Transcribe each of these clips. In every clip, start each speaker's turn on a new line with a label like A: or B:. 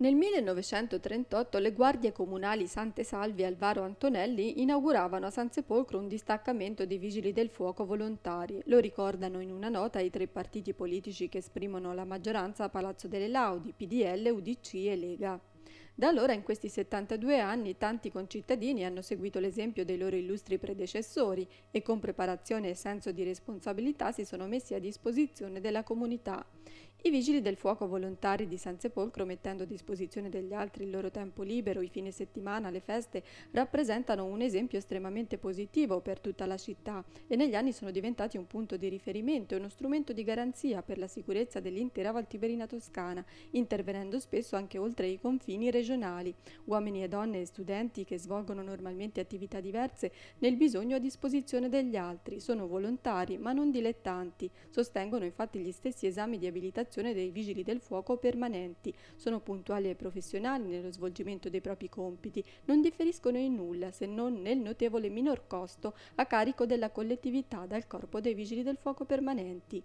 A: Nel 1938 le guardie comunali Sante Salvi e Alvaro Antonelli inauguravano a San Sepolcro un distaccamento di vigili del fuoco volontari. Lo ricordano in una nota i tre partiti politici che esprimono la maggioranza a Palazzo delle Laudi, PDL, UDC e Lega. Da allora, in questi 72 anni, tanti concittadini hanno seguito l'esempio dei loro illustri predecessori e con preparazione e senso di responsabilità si sono messi a disposizione della comunità. I vigili del fuoco volontari di San Sepolcro, mettendo a disposizione degli altri il loro tempo libero, i fine settimana, le feste, rappresentano un esempio estremamente positivo per tutta la città e negli anni sono diventati un punto di riferimento e uno strumento di garanzia per la sicurezza dell'intera Valtiberina toscana, intervenendo spesso anche oltre i confini regionali. Uomini e donne e studenti che svolgono normalmente attività diverse nel bisogno a disposizione degli altri, sono volontari ma non dilettanti, sostengono infatti gli stessi esami di abilitazione l'operazione dei vigili del fuoco permanenti. Sono puntuali e professionali nello svolgimento dei propri compiti, non differiscono in nulla se non nel notevole minor costo a carico della collettività dal corpo dei vigili del fuoco permanenti.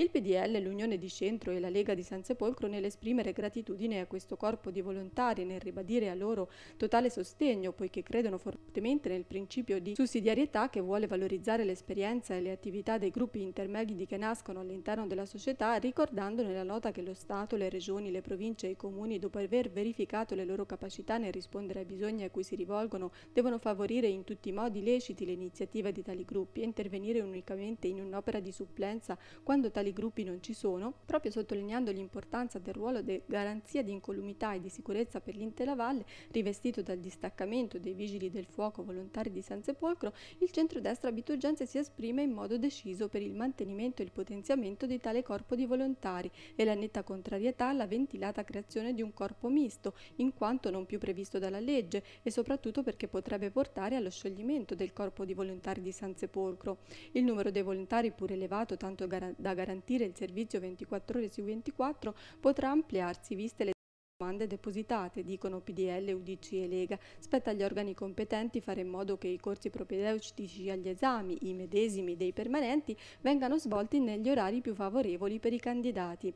A: Il PDL, l'Unione di Centro e la Lega di San Sepolcro nell'esprimere gratitudine a questo corpo di volontari e nel ribadire a loro totale sostegno poiché credono fortemente nel principio di sussidiarietà che vuole valorizzare l'esperienza e le attività dei gruppi intermedi che nascono all'interno della società ricordando nella nota che lo Stato, le regioni, le province e i comuni dopo aver verificato le loro capacità nel rispondere ai bisogni a cui si rivolgono devono favorire in tutti i modi leciti l'iniziativa di tali gruppi e intervenire unicamente in un'opera di supplenza quando tali tali gruppi non ci sono, proprio sottolineando l'importanza del ruolo di garanzia di incolumità e di sicurezza per l'intera valle rivestito dal distaccamento dei vigili del fuoco volontari di San Sepolcro, il centrodestra Bitugenze si esprime in modo deciso per il mantenimento e il potenziamento di tale corpo di volontari e la netta contrarietà alla ventilata creazione di un corpo misto, in quanto non più previsto dalla legge e soprattutto perché potrebbe portare allo scioglimento del corpo di volontari di San Sepolcro. Il numero dei volontari pur elevato tanto da garantire garantire il servizio 24 ore su 24 potrà ampliarsi viste le domande depositate, dicono PDL, UDC e Lega. Spetta agli organi competenti fare in modo che i corsi propedeutici agli esami, i medesimi dei permanenti, vengano svolti negli orari più favorevoli per i candidati.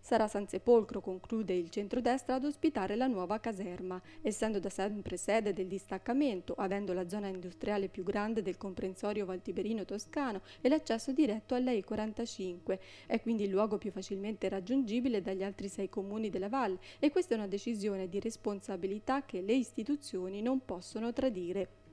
A: Sarà San Sepolcro, conclude il centrodestra, ad ospitare la nuova caserma, essendo da sempre sede del distaccamento, avendo la zona industriale più grande del comprensorio valtiberino toscano e l'accesso diretto alla E45. È quindi il luogo più facilmente raggiungibile dagli altri sei comuni della valle e questa è una decisione di responsabilità che le istituzioni non possono tradire.